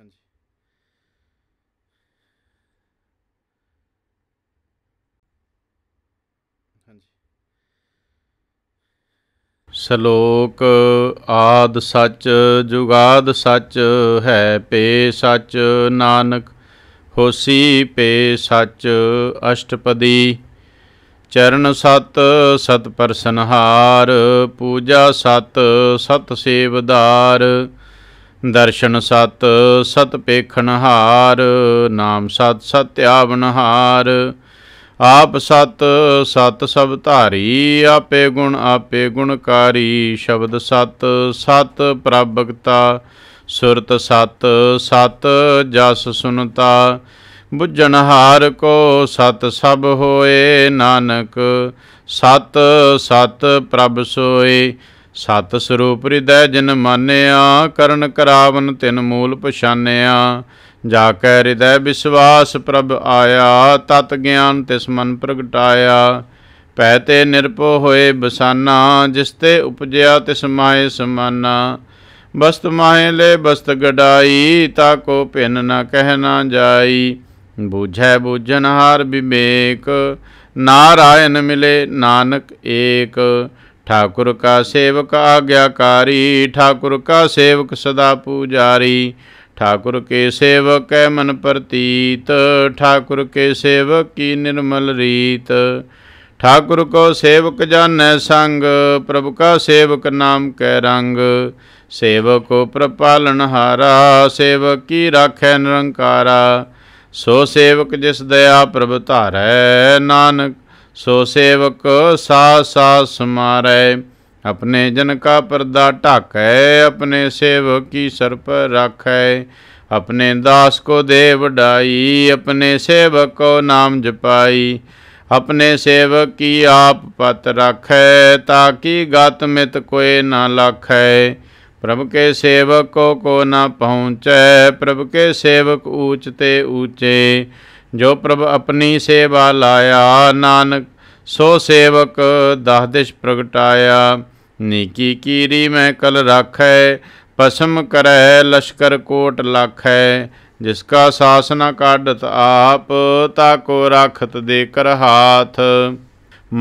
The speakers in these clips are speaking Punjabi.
ਹਾਂਜੀ ਹਾਂਜੀ ਸ਼ਲੋਕ ਆਦ ਸੱਚ ਜੁਗਾਦ ਸੱਚ ਹੈ ਪੇ ਸੱਚ ਨਾਨਕ ਹੋਸੀ ਪੇ ਸੱਚ ਅਸ਼ਟਪਦੀ ਚਰਨ ਸਤ ਸਤ ਪਰਸਨਹਾਰ ਪੂਜਾ ਸਤ ਸਤ ਸੇਵਦਾਰ ਦਰਸ਼ਨ ਸਤ ਸਤ ਪੇਖਣ ਹਾਰ ਨਾਮ ਸਤ ਸਤ ਆਵਨ ਹਾਰ ਆਪ ਸਤ ਸਤ ਸਭ ਧਾਰੀ ਆਪੇ ਗੁਣ ਆਪੇ ਗੁਣਕਾਰੀ ਸ਼ਬਦ ਸਤ ਸਤ ਪ੍ਰਭਗਤਾ ਸੁਰਤ ਸਤ ਸਤ ਜਸ ਸੁਨਤਾ ਬੁੱਝਣ ਹਾਰ ਕੋ ਸਤ ਸਭ ਹੋਏ ਨਾਨਕ ਸਤ ਸਤ ਪ੍ਰਭ ਸੋਏ ਸਤ ਸਰੂਪ ਹਿਰਦੈ ਜਿਨ ਮਾਨਿਆ ਕਰਨ ਕਰਾਵਨ ਤਿਨ ਮੂਲ ਪਛਾਨਿਆ ਜਾ ਕੈ ਹਿਰਦੈ ਵਿਸ਼ਵਾਸ ਪ੍ਰਭ ਆਇਆ ਤਤ ਗਿਆਨ ਤਿਸ ਮਨ ਪ੍ਰਗਟਾਇਆ ਪੈ ਤੇ ਨਿਰਪੋ ਹੋਏ ਬਸਾਨਾ ਜਿਸ ਤੇ ਉਪਜਿਆ ਤਿਸ ਮਾਏ ਸਮਾਨਾ ਬਸਤ ਮਾਏ ਲੈ ਬਸਤ ਗਡਾਈ ਤਾ ਕੋ ਭਿੰਨ ਨ ਕਹਿ ਨਾ ਜਾਈ ਬੂਝੈ ਬੂਝਨ ਹਾਰ ਵਿਵੇਕ ਨਾਰਾਇਣ ਮਿਲੇ ਨਾਨਕ ਏਕ ठाकुर का सेवक आज्ञाकारी ठाकुर का सेवक सदा पुजारी ठाकुर के सेवक है मन प्रतीत ठाकुर के सेवक की निर्मल रीत ठाकुर को सेवक जान संग प्रभु का सेवक नाम कै रंग सेवक को प्रपालन हारा सेवक की राखै निरंकारा सो सेवक जिस दया प्रभु धारै नानक ਸੋ ਸੇਵਕ ਸਾ ਸਾ ਸਮਾਰੈ ਆਪਣੇ ਜਨ ਕਾ ਪਰਦਾ ਢਾਕੈ ਆਪਣੇ ਸੇਵਕ ਕੀ ਸਰ ਪਰ ਰਾਖੈ ਆਪਣੇ ਦਾਸ ਕੋ ਦੇ ਵਡਾਈ ਆਪਣੇ ਸੇਵਕ ਕੋ ਨਾਮ ਜਪਾਈ ਆਪਣੇ ਸੇਵਕ ਕੀ ਆਪ ਪਤ ਰੱਖੈ ਤਾਂ ਕੀ ਗਤ ਮਿਤ ਕੋਏ ਨਾ ਲਖੈ ਪ੍ਰਭ ਕੇ ਸੇਵਕ ਕੋ ਕੋ ਨਾ ਪਹੁੰਚੈ ਪ੍ਰਭ ਕੇ ਸੇਵਕ ਊਚ ਤੇ ਊਚੇ ਜੋ ਪ੍ਰਭ ਆਪਣੀ ਸੇਵਾ ਲਾਇਆ ਨਾਨਕ ਸੋ ਸੇਵਕ ਦਸ ਦਿਸ਼ ਪ੍ਰਗਟਾਇਆ ਨੀਕੀ ਕੀਰੀ ਮੈਂ ਕਲ ਰਾਖੈ ਪਸਮ ਕਰੈ ਲਸ਼ਕਰ ਕੋਟ ਲਖੈ ਜਿਸ ਕਾ ਸਾਸਨਾ ਕਾਢਤ ਆਪ ਤਾ ਕੋ ਰਖਤ ਦੇ ਕਰ ਹਾਥ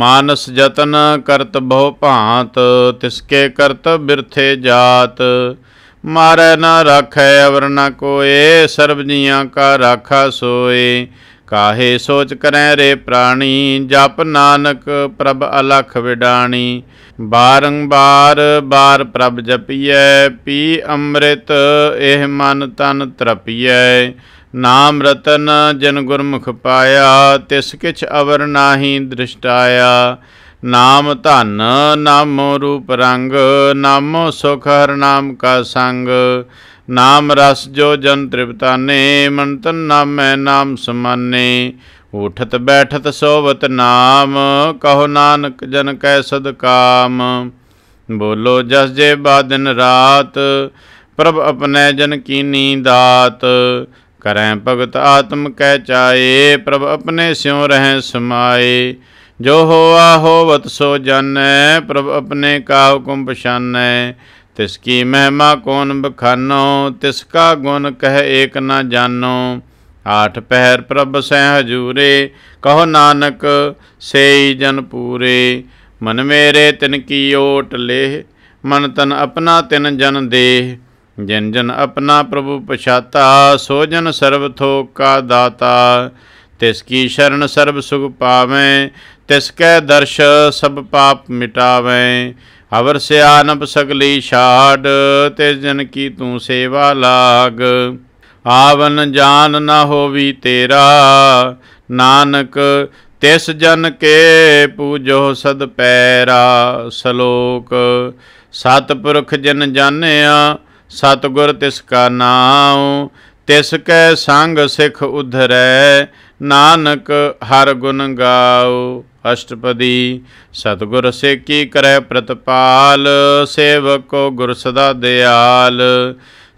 ਮਾਨਸ ਜਤਨ ਕਰਤ ਬਹੁ ਭਾਂਤ ਤਿਸਕੇ ਕਰਤ ਬਿਰਥੇ ਜਾਤ ਮਾਰੈ ਨਾ ਰਾਖੈ ਅਵਰ ਨਾ ਕੋਏ ਸਰਬ ਜੀਆਂ ਕਾ ਰਾਖਾ ਸੋਏ ਕਾਹੇ ਸੋਚ ਕਰੈ ਰੇ ਪ੍ਰਾਣੀ ਜਪ ਨਾਨਕ ਪ੍ਰਭ ਅਲਖ ਵਿਡਾਣੀ ਬਾਰੰਬਾਰ ਬਾਰ ਪ੍ਰਭ ਜਪੀਐ ਪੀ ਅੰਮ੍ਰਿਤ ਇਹ ਮਨ ਤਨ ਤਰਪੀਐ ਨਾਮ ਰਤਨ ਜਨ ਗੁਰਮੁਖ ਪਾਇਆ ਤਿਸ ਕਿਛ ਅਵਰ ਨਾਹੀ ਦ੍ਰਿਸ਼ਟਾਇਆ ਨਾਮ ਧਨ ਨਾਮੋ ਰੂਪ ਰੰਗ ਨਾਮੋ ਸੁਖ ਹਰ ਨਾਮ ਕਾ ਸੰਗ ਨਾਮ ਰਸ ਜੋ ਜਨ ਤ੍ਰਿਪਤਾਨੇ ਮਨ ਤਨ ਨਾਮੈ ਨਾਮ ਸਮਾਨੇ ਉਠਤ ਬੈਠਤ ਸੋਵਤ ਨਾਮ ਕਹੋ ਨਾਨਕ ਜਨ ਕੈ ਸਦ ਕਾਮ ਬੋਲੋ ਜਸ ਜੇ ਬਾਦਨ ਰਾਤ ਪ੍ਰਭ ਆਪਣੇ ਜਨ ਕੀਨੀ ਦਾਤ ਕਰੈ ਭਗਤ ਆਤਮ ਕਹਿ ਚਾਏ ਪ੍ਰਭ ਆਪਣੇ ਸਿਉ ਰਹੈ ਸਮਾਏ ਜੋ ਹੋਆ ਹੋਵਤ ਸੋ ਜਾਣੈ ਪ੍ਰਭ ਆਪਣੇ ਕਾ ਹੁਕਮ ਪਛਾਨੈ ਤਿਸ ਕੀ ਮਹਿਮਾ ਕੋਨ ਬਖਾਨੋ ਤਿਸ ਕਾ ਗੁਣ ਕਹਿ ਏਕ ਨਾ ਜਾਨੋ ਆਠ ਪਹਿਰ ਪ੍ਰਭ ਸਹਿ ਹਜੂਰੇ ਕਹੋ ਨਾਨਕ ਸੇਈ ਜਨ ਪੂਰੇ ਮਨ ਮੇਰੇ ਤਿਨ ਕੀ ਓਟ ਲੇ ਮਨ ਤਨ ਆਪਣਾ ਤਿਨ ਜਨ ਦੇਹ ਜਿਨ ਜਨ ਆਪਣਾ ਪ੍ਰਭੂ ਪਛਾਤਾ ਸੋ ਜਨ ਸਰਬ ਥੋਕ ਕਾ ਦਾਤਾ ਤਿਸ ਕੀ ਸ਼ਰਨ ਸਰਬ ਸੁਖ ਪਾਵੇਂ ਤਿਸ ਕੈ ਦਰਸ਼ ਸਭ ਪਾਪ ਮਿਟਾਵੇ ਹਵਰ ਸਿਆਨਪ ਸਗਲੀ ਛਾੜ ਤੇ ਜਨ ਕੀ ਤੂੰ ਸੇਵਾ ਲਾਗ ਆਵਨ ਜਾਨ ਨਾ ਹੋਵੀ ਤੇਰਾ ਨਾਨਕ ਤਿਸ ਜਨ ਕੇ ਪੂਜੋ ਸਦ ਪੈਰਾ ਸਲੋਕ ਸਤਪੁਰਖ ਜਨ ਜਾਣਿਆ ਸਤਗੁਰ ਤਿਸ ਕਾ ਨਾਉ ਤਿਸ ਕੈ ਸੰਗ ਸਿਖ ਉਧਰੈ ਨਾਨਕ ਹਰ ਗੁਣ ਗਾਓ ਅਸ਼ਟਪਦੀ ਸਤਗੁਰ ਸੇਕੀ ਕਰੈ ਪ੍ਰਤਪਾਲ ਸੇਵਕੋ ਗੁਰ ਸਦਾ ਦਿਆਲ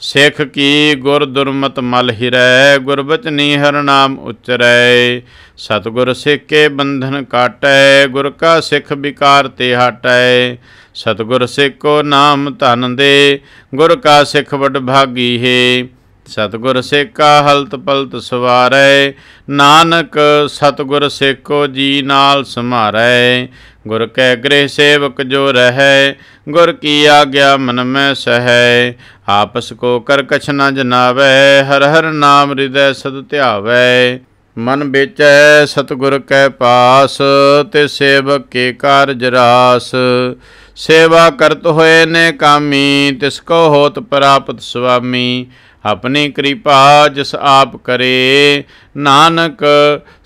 ਸਿੱਖ ਕੀ ਗੁਰ ਦੁਰਮਤ ਮਲ ਹਿਰੈ ਗੁਰ ਬਚਨੀ ਹਰ ਨਾਮ ਉਚਰੈ ਸਤਗੁਰ ਸੇਕੇ ਬੰਧਨ ਕਾਟੈ ਗੁਰ ਕਾ ਸਿੱਖ ਵਿਕਾਰ ਤੇ ਹਟੈ ਸਤਗੁਰ ਸੇਕੋ ਨਾਮ ਧਨ ਦੇ ਗੁਰ ਕਾ ਸਿੱਖ ਵਡ ਭਾਗੀ ਹੈ ਸਤਗੁਰ ਸੇਕਾ ਹਲਤ ਪਲਤ ਸਵਾਰੈ ਨਾਨਕ ਸਤਗੁਰ ਸੇਕੋ ਜੀ ਨਾਲ ਸਮਾਰੈ ਗੁਰ ਕੈ ਗ੍ਰਹਿ ਸੇਵਕ ਜੋ ਰਹੈ ਗੁਰ ਕੀ ਆਗਿਆ ਮਨ ਮੈਂ ਸਹੈ ਆਪਸ ਕੋ ਕਰ ਕਛ ਨ ਜਨਾਵੈ ਹਰ ਹਰ ਨਾਮ ਹਿਰਦੈ ਸਦ ਧਿਆਵੈ ਮਨ ਵੇਚੈ ਸਤਗੁਰ ਕੈ ਪਾਸ ਤੇ ਸੇਵਕ ਕੇ ਕਾਰਜ ਰਾਸ ਸੇਵਾ ਕਰਤ ਹੋਏ ਨੇ ਕਾਮੀ ਤਿਸ ਕੋ ਹੋਤ ਪ੍ਰਾਪਤ ਸੁਆਮੀ ਆਪਣੀ ਕਿਰਪਾ ਜਿਸ ਆਪ ਕਰੇ ਨਾਨਕ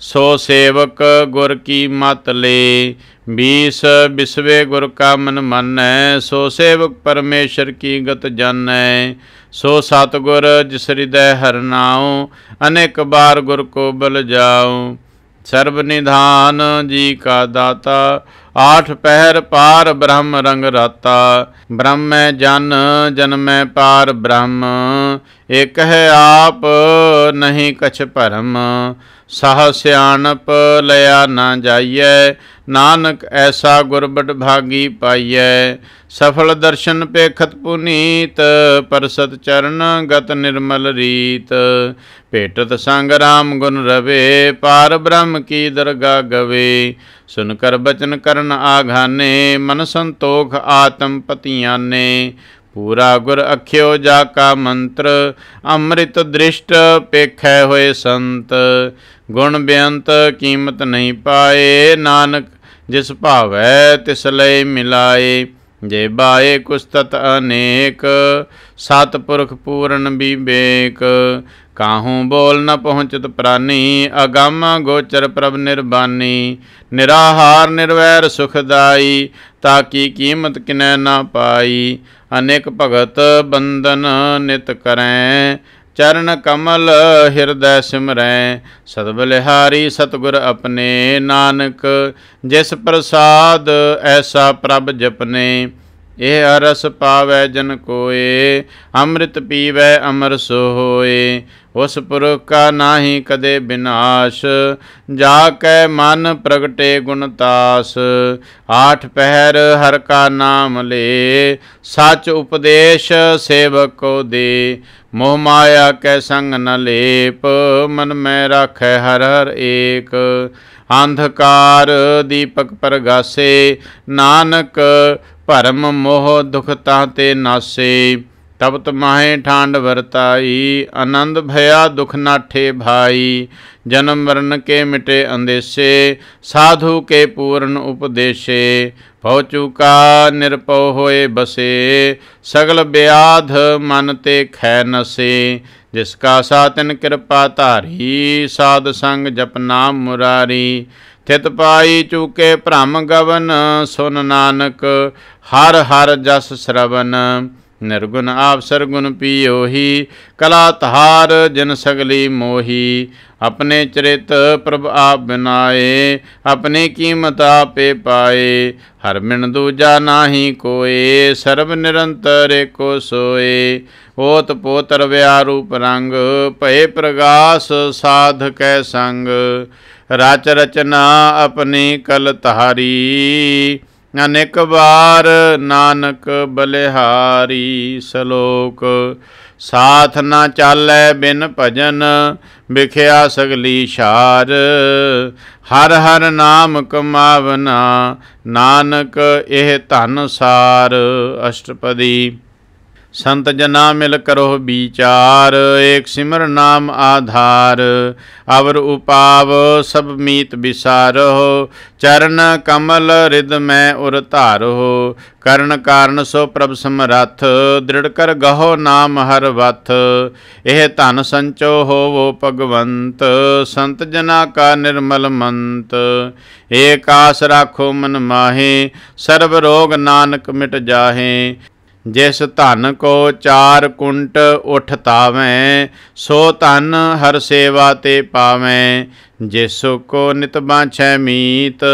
ਸੋ ਸੇਵਕ ਗੁਰ ਕੀ ਮਤ ਲੇ ਬੀਸ ਬਿਸਵੇ ਗੁਰ ਕਾ ਮਨ ਮੰਨੈ ਸੋ ਸੇਵਕ ਪਰਮੇਸ਼ਰ ਕੀ ਗਤ ਜਾਣੈ ਸੋ ਸਤਗੁਰ ਜਿਸ ਹਿਰਦੈ ਹਰਨਾਉ ਅਨੇਕ ਬਾਰ ਗੁਰ ਕੋ ਬਲ ਜਾਉ ਸਰਬ ਨਿਧਾਨ ਜੀ ਕਾ ਦਾਤਾ ਆਠ ਪਹਿਰ ਪਾਰ ਬ੍ਰਹਮ ਰੰਗ ਰਾਤਾ ਬ੍ਰਹਮੈ ਜਨ ਜਨਮੈ ਪਾਰ ਬ੍ਰਹਮ ਇਕ ਹੈ ਆਪ ਨਹੀਂ ਕਛ ਭਰਮ ਸਾਹ ਸਿਆਣਪ ਲਿਆ ਨਾ ਜਾਈਐ ਨਾਨਕ ਐਸਾ ਗੁਰਬਟ ਭਾਗੀ ਪਾਈਐ ਸਫਲ ਦਰਸ਼ਨ ਪੇਖਤ ਪੁਨੀਤ ਪਰਸਤ ਚਰਨ ਗਤ ਨਿਰਮਲ ਰੀਤ ਭੇਟਤ ਸੰਗ ਰਾਮ ਗੁਣ ਰਵੇ ਪਾਰ ਬ੍ਰਹਮ ਕੀ ਦਰਗਾ ਗਵੇ ਸੁਨ ਕਰ ਬਚਨ ਕਰਨ ਆਘਾਨੇ ਮਨ ਸੰਤੋਖ ਆਤਮ ਨੇ ਪੂਰਾ ਗੁਰ ਅਖਿਓ ਜਾ ਕਾ ਮੰਤਰ ਅੰਮ੍ਰਿਤ ਦ੍ਰਿਸ਼ਟ ਪੇਖੈ ਹੋਏ ਸੰਤ ਗੁਣ ਬਿਆੰਤ ਕੀਮਤ ਨਹੀਂ ਪਾਏ ਨਾਨਕ ਜਿਸ ਭਾਵੈ ਤਿਸ ਲਈ ਮਿਲਾਏ ਜੇ ਬਾਏ ਕੁਸਤਤ ਅਨੇਕ ਸਤਪੁਰਖ ਪੂਰਨ ਬੀਬੇਕ ਕਾਹੂ ਬੋਲ ਨ ਪਹੁੰਚਤ ਪ੍ਰਾਨੀ ਅਗੰਮ ਗੋਚਰ ਪ੍ਰਭ ਨਿਰਬਾਨੀ ਨਿਰਾਹਾਰ ਨਿਰਵੈਰ ਸੁਖਦਾਈ ਤਾ ਕੀ ਕੀਮਤ ਕਿਨੈ ਨਾ ਪਾਈ ਅਨੇਕ ਭਗਤ ਬੰਦਨ ਨਿਤ ਕਰੈ ਚਰਨ ਕਮਲ ਹਿਰਦੈ ਸਿਮਰੈ ਸਤਿ ਬਲਿਹਾਰੀ ਸਤਗੁਰ ਆਪਣੇ ਨਾਨਕ ਜਿਸ ਪ੍ਰਸਾਦ ਐਸਾ ਪ੍ਰਭ ਜਪਨੇ ਇਹ ਅਰਸ ਪਾਵੈ ਜਨ ਕੋਏ ਅੰਮ੍ਰਿਤ ਪੀਵੈ ਅਮਰ ਸੋ ਹੋਏ ਉਸ ਪੁਰਖ ਕਾ ਨਾਹੀ ਕਦੇ ਬਿਨਾਸ਼ ਜਾ ਕੈ ਮਨ ਪ੍ਰਗਟੇ ਗੁਣ ਤਾਸ ਆਠ ਪਹਿਰ ਹਰ ਕਾ ਨਾਮ ਲੇ ਸਚ ਉਪਦੇਸ਼ ਸੇਵਕ ਕੋ ਦੇ ਮੋਹ ਮਾਇਆ ਕੈ ਸੰਗ ਨ ਲੇਪ ਮਨ ਮੈਂ ਰਾਖੈ ਹਰ ਹਰ ਏਕ ਅੰਧਕਾਰ ਦੀਪਕ ਪਰਗਾਸੇ ਨਾਨਕ ਭਰਮ ਮੋਹ ਦੁਖ ਤਾਂ ਤੇ ਨਾਸੇ ਤਬਤ ਮਾਹੇ ਠਾਂਡ ਵਰਤਾਈ ਆਨੰਦ ਭਇਆ ਦੁਖ ਨਾਠੇ ਭਾਈ ਜਨਮ ਮਰਨ ਕੇ ਮਿਟੇ ਅੰਦੇਸੇ ਸਾਧੂ ਕੇ ਪੂਰਨ ਉਪਦੇਸ਼ੇ ਭਉ ਚੁਕਾ ਨਿਰਪਉ ਹੋਏ ਬਸੇ ਸਗਲ ਬਿਆਧ ਮਨ ਤੇ ਖੈ ਨਸੇ ਜਿਸ ਕਾ ਸਾ ਤਿਨ ਕਿਰਪਾ ਧਾਰੀ ਸਾਧ ਸੰਗ ਜਪ ਨਾਮ ਮੁਰਾਰੀ ਥਿਤ ਪਾਈ ਚੂਕੇ ਭ੍ਰਮ ਗਵਨ ਸੁਨ ਨਾਨਕ ਹਰ ਹਰ ਜਸ ਸਰਵਨ ਨਿਰਗੁਣ ਆਪ ਸਰਗੁਣ ਹੀ ਕਲਾ ਤਹਾਰ ਜਨ ਸਗਲੀ ਮੋਹੀ ਆਪਣੇ ਚਰਿਤ ਪ੍ਰਭ ਆਪ ਬਿਨਾਏ ਆਪਣੇ ਕੀਮਤ ਆਪੇ ਪਾਏ ਹਰ ਮਿਣ ਦੂਜਾ ਨਾਹੀ ਕੋਏ ਸਰਬ ਨਿਰੰਤਰ ਏਕੋ ਸੋਏ ਓਤ ਪੋਤਰ ਵਿਆ ਰੂਪ ਰੰਗ ਭਏ ਪ੍ਰਗਾਸ ਸਾਧ ਕੈ ਸੰਗ ਰਚ ਰਚਨਾ ਆਪਣੀ ਕਲ ਤਹਾਰੀ ਅਨੇਕ ਵਾਰ ਨਾਨਕ ਬਲਿਹਾਰੀ ਸ਼ਲੋਕ ਸਾਥ ਨਾ ਚਾਲੈ ਬਿਨ ਭਜਨ ਵਿਖਿਆ ਸਗਲੀ ਛਾਰ ਹਰ ਹਰ ਨਾਮ ਕਮਾਵਨਾ ਨਾਨਕ ਇਹ ਧਨ ਸਾਰ ਅਸ਼ਟਪਦੀ ਸੰਤ ਜਨਾ ਮਿਲ ਕਰੋ ਵਿਚਾਰ ਏਕ ਸਿਮਰ ਨਾਮ ਆਧਾਰ ਅਵਰ ਉਪਾਵ ਸਭ ਮੀਤ ਵਿਸਾਰੋ ਚਰਨ ਕਮਲ ਰਿਦ ਮੈਂ ਉਰ ਧਾਰੋ ਕਰਨ ਕਾਰਨ ਸੋ ਪ੍ਰਭ ਸਮਰੱਥ ਦ੍ਰਿੜ ਕਰ ਗਹੋ ਨਾਮ ਹਰ ਵਥ ਇਹ ਧਨ ਸੰਚੋ ਹੋਵੋ ਭਗਵੰਤ ਸੰਤ ਜਨਾ ਕਾ ਨਿਰਮਲ ਮੰਤ ਏਕ ਆਸ ਰਾਖੋ ਮਨ ਮਾਹੇ ਸਰਬ ਰੋਗ ਨਾਨਕ ਮਿਟ ਜਾਹੇ ਜਿਸ ਧਨ ਕੋ ਚਾਰ ਕੁੰਟ ਉਠ ਸੋ ਧਨ ਹਰ ਸੇਵਾ ਤੇ ਪਾਵੇਂ ਜਿਸ ਕੋ ਨਿਤ ਬਾਛੈ ਮੀਤ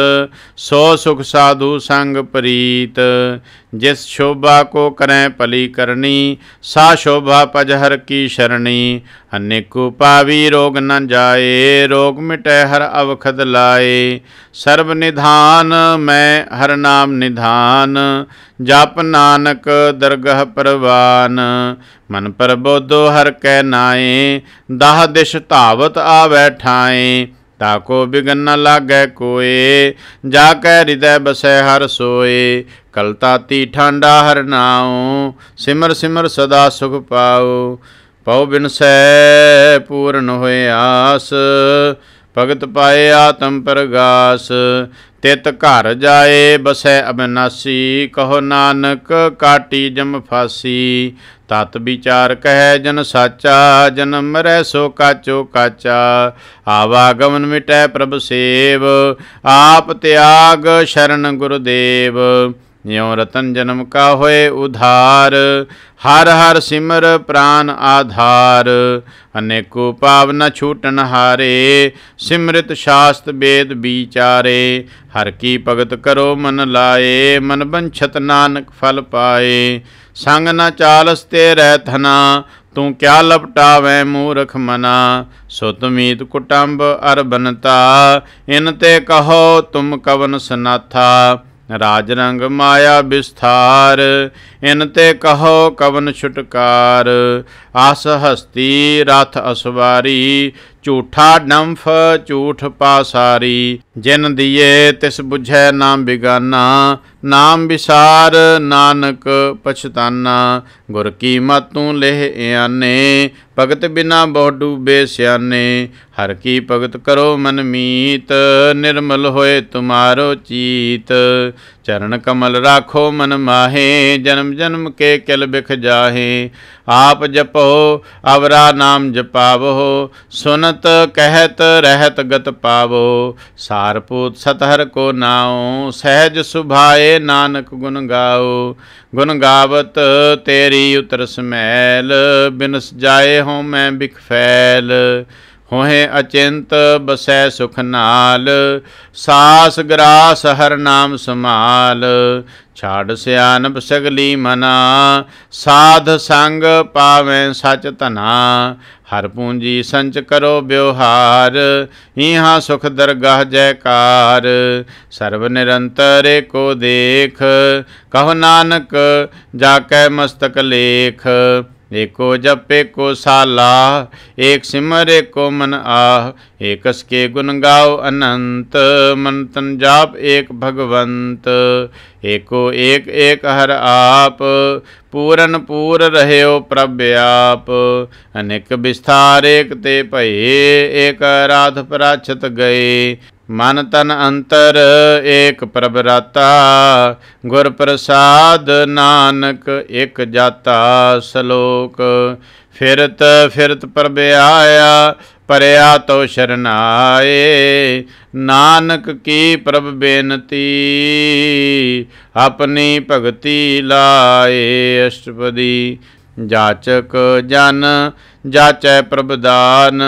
ਸੋ ਸੁਖ ਸਾਧੂ ਸੰਗ ਪ੍ਰੀਤ जिस शोभा को करें पली करनी सा शोभा पजहर की शरणी अन्य को पावी रोग न जाए रोग मिटे हर अवखद लाए सर्व निधान मैं हर नाम निधान जाप नानक दरगह परवान ਮਨ ਪ੍ਰਬੋਧੋ ਹਰ ਕੈ ਨਾਏ ਦਾਹ ਦਿਸ਼ ਧਾਵਤ ਆਵੈ ਠਾਏ ਕੋ ਬਿਗਨ ਨ ਲਾਗੈ ਕੋਏ ਜਾ ਕੈ ਹਿਰਦੈ ਬਸੈ ਹਰ ਸੋਏ ਕਲਤਾਤੀ ਠਾਂਡਾ ਹਰ ਨਾਉ ਸਿਮਰ ਸਿਮਰ ਸਦਾ ਸੁਖ ਪਾਉ ਪਉ ਬਿਨਸੈ ਪੂਰਨ ਹੋਏ ਆਸ ਭਗਤ ਪਾਏ ਆਤਮ ਪ੍ਰਗਾਸ ਤਿਤ ਘਰ ਜਾਏ ਬਸੈ ਅਬਨਾਸੀ ਕਹੋ ਨਾਨਕ ਕਾਟੀ ਜਮ ਫਾਸੀ ਤਤ ਵਿਚਾਰ ਕਹਿ ਜਨ ਸਾਚਾ ਜਨਮ ਮਰੈ ਸੋ ਕਾਚੋ ਕਾਚਾ ਆਵਾ ਗਮਨ ਮਿਟੈ ਪ੍ਰਭ ਸੇਵ ਆਪ ਤਿਆਗ ਸ਼ਰਨ ਗੁਰਦੇਵ ਨਿਉ ਰਤਨ ਜਨਮ ਕਾ ਹੋਏ ਉਧਾਰ ਹਰ ਹਰ ਸਿਮਰ ਪ੍ਰਾਨ ਆਧਾਰ ਅਨੇਕੋ ਪਾਵ ਨ ਛੂਟਨ ਹਾਰੇ ਸਿਮਰਿਤ ਸ਼ਾਸਤ ਬੇਦ ਵਿਚਾਰੇ ਹਰ ਕੀ ਭਗਤ ਕਰੋ ਮਨ ਲਾਏ ਮਨ ਬੰਛਤ ਨਾਨਕ ਫਲ ਪਾਏ ਸੰਗ ਨ ਚਾਲਸ ਤੇ ਰਹਿ ਥਨਾ ਤੂੰ ਕਿਆ ਲਪਟਾਵੇਂ ਮੂਰਖ ਮਨਾ ਸੁਤ ਮੀਤ ਕੁਟੰਬ ਅਰਬਨਤਾ ਇਨ ਤੇ ਕਹੋ ਤੁਮ ਕਵਨ ਸਨਾਥਾ ਰਾਜ ਰੰਗ ਮਾਇਆ ਵਿਸਥਾਰ ਇਨ ਤੇ ਕਹੋ ਕਵਨ ਛੁਟਕਾਰ ਆਸ ਹਸਤੀ ਰਥ ਅਸਵਾਰੀ ਝੂਠਾ ਨੰਫ ਝੂਠ ਪਾਸਾਰੀ ਜਿਨ ਦੀਏ ਤਿਸ ਬੁਝੈ ਨਾਮ ਬਿਗਾਨਾ ਨਾਮ ਵਿਸਾਰ ਨਾਨਕ ਪਛਤਾਨਾ ਗੁਰ ਕੀ ਮਤੂ ਲਹਿ ਆਨੇ ਭਗਤ ਬਿਨਾ ਬਹੁ ਡੂਬੇ ਸਿਆਨੇ ਹਰ ਕੀ ਭਗਤ ਕਰੋ ਮਨ ਮੀਤ ਨਿਰਮਲ ਹੋਏ ਤੁਮਾਰੋ ਚੀਤ ਚਰਨ ਕਮਲ ਰਾਖੋ ਮਨ ਮਾਹੇ ਜਨਮ ਜਨਮ ਕੇ ਕਿਲ ਬਿਖ ਜਾਹੇ ਆਪ ਜਪੋ ਅਵਰਾ ਨਾਮ ਜਪਾਵੋ ਸੁਨਤ ਕਹਿਤ ਰਹਿਤ ਗਤ ਪਾਵੋ ਸਾਰਪੂਤ ਸਤਹਰ ਕੋ ਨਾਉ ਸਹਿਜ ਸੁਭਾਏ ਨਾਨਕ ਗੁਣ ਗਾਓ ਗੁਣ ਗਾਵਤ ਤੇਰੀ ਉਤਰ ਸਮੈਲ ਬਿਨਸ ਜਾਏ ਹਉ ਮੈਂ ਬਿਖ ਫੈਲ ਹੋਏ ਅਚਿੰਤ ਬਸੈ ਸੁਖ ਨਾਲ ਸਾਸ ਗਰਾਸ ਹਰ ਨਾਮ ਸਮਾਲ ਛਾੜ ਸਿਆਨਪ ਸਗਲੀ ਮਨਾ ਸਾਧ ਸੰਗ ਪਾਵੇਂ ਸਚ ਧਨਾ ਹਰ ਪੂੰਜੀ ਸੰਚ ਕਰੋ ਬਿਵਹਾਰ ਇਹਾਂ ਸੁਖ ਦਰਗਾਹ ਜੈਕਾਰ ਸਰਬ ਨਿਰੰਤਰੇ ਕੋ ਦੇਖ ਕਹ ਨਾਨਕ ਜਾ ਕੈ ਮਸਤਕ ਲੇਖ एको जप एको साला एक सिमर एको मन आह एकस के गुण गाओ अनंत मन तन जाप एक भगवंत एको एक एक हर आप ਪੂਰਨ ਪੂਰ ਰਹਿਓ ਪ੍ਰਭ ਆਪ ਅਨੇਕ ਵਿਸਥਾਰ ਏਕ ਤੇ ਭਏ ਏਕ ਰਾਧ ਪ੍ਰਾਛਤ ਗਏ ਮਨ ਤਨ ਅੰਤਰ ਏਕ ਪ੍ਰਭ ਰਾਤਾ ਗੁਰ ਪ੍ਰਸਾਦ ਨਾਨਕ ਇਕ ਜਾਤਾ ਸ਼ਲੋਕ ਫਿਰਤ ਫਿਰਤ ਪ੍ਰਭ ਆਇਆ ਪਰਿਆ ਤੋ ਸ਼ਰਨਾਏ ਨਾਨਕ ਕੀ ਪ੍ਰਭ ਬੇਨਤੀ ਆਪਣੀ ਭਗਤੀ ਲਾਏ ਅਸ਼ਟਪਦੀ ਜਾਚਕ ਜਨ ਜਾਚੈ ਪ੍ਰਭ ਦਾਨ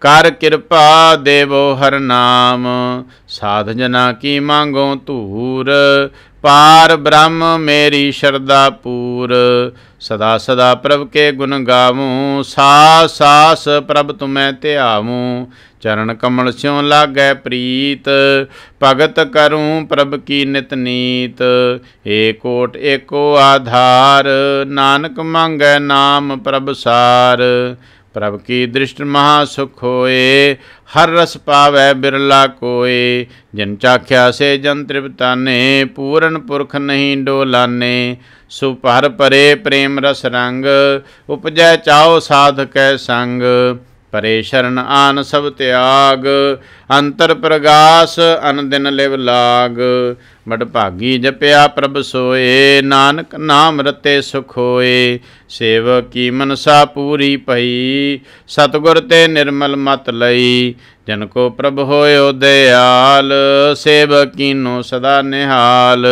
ਕਰ ਕਿਰਪਾ ਦੇਵੋ ਹਰ ਨਾਮ ਸਾਧ ਜਨਾ ਕੀ ਮੰਗੋ ਧੂਰ ਪਾਰ ਬ੍ਰਹਮ ਮੇਰੀ ਸ਼ਰਦਾ ਪੂਰ ਸਦਾ ਸਦਾ ਪ੍ਰਭ ਕੇ ਗੁਣ ਗਾਵੂੰ ਸਾ ਸਾਸ ਪ੍ਰਭ ਤੁਮੈ ਧਿਆਵੂੰ ਚਰਨ ਕਮਲ ਸਿਉ ਲਾਗੈ ਪ੍ਰੀਤ ਭਗਤ ਕਰੂੰ ਪ੍ਰਭ ਕੀ ਨਿਤ ਨੀਤ ਏਕੋਟ ਏਕੋ ਆਧਾਰ ਨਾਨਕ ਮੰਗੈ ਨਾਮ ਪ੍ਰਭ ਸਾਰ ਪ੍ਰਭ ਕੀ ਦ੍ਰਿਸ਼ਟ ਮਹਾ ਸੁਖ ਹੋਏ ਹਰ ਰਸ ਪਾਵੇ ਬਿਰਲਾ ਕੋਏ ਜਨ ਚਾਖਿਆ ਸੇ ਜਨ ਤ੍ਰਿਪਤਾਨੇ ਪੂਰਨ ਪੁਰਖ ਨਹੀਂ ਡੋਲਾਨੇ ਸੋ ਪਰੇ ਪ੍ਰੇਮ ਰਸ ਰੰਗ ਉਪਜੈ ਚਾਉ ਸਾਧਕੈ ਸੰਗ ਪਰੇ ਸ਼ਰਨ ਆਨ ਸਭ ਤਿਆਗ ਅੰਤਰ ਪ੍ਰਗਾਸ ਅਨ ਦਿਨ ਲਿਵ ਲਾਗ ਮਡ ਭਾਗੀ ਜਪਿਆ ਪ੍ਰਭ ਸੋਏ ਨਾਨਕ ਨਾਮ ਰਤੇ ਸੁਖ ਹੋਏ ਸੇਵ ਕੀ ਮਨਸਾ ਪੂਰੀ ਪਈ ਸਤਗੁਰ ਤੇ ਨਿਰਮਲ ਮਤ ਲਈ ਜਨ ਕੋ ਪ੍ਰਭ ਹੋਇਓ ਦਿਆਲ ਸੇਵ ਕੀਨੋ ਸਦਾ ਨਿਹਾਲ